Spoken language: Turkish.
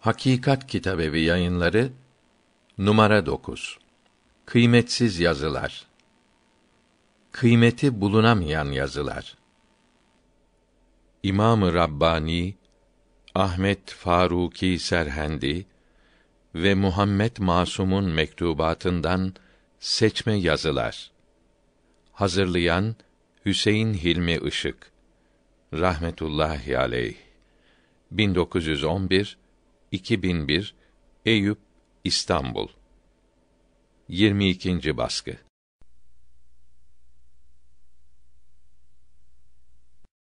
Hakikat Kitabevi Yayınları numara 9 Kıymetsiz yazılar Kıymeti bulunamayan yazılar İmamı Rabbani Ahmet Faruki Serhendi ve Muhammed Masum'un mektubatından seçme yazılar. Hazırlayan Hüseyin Hilmi Işık rahmetullahi aleyh 1911 2001 Eyüp İstanbul 22. baskı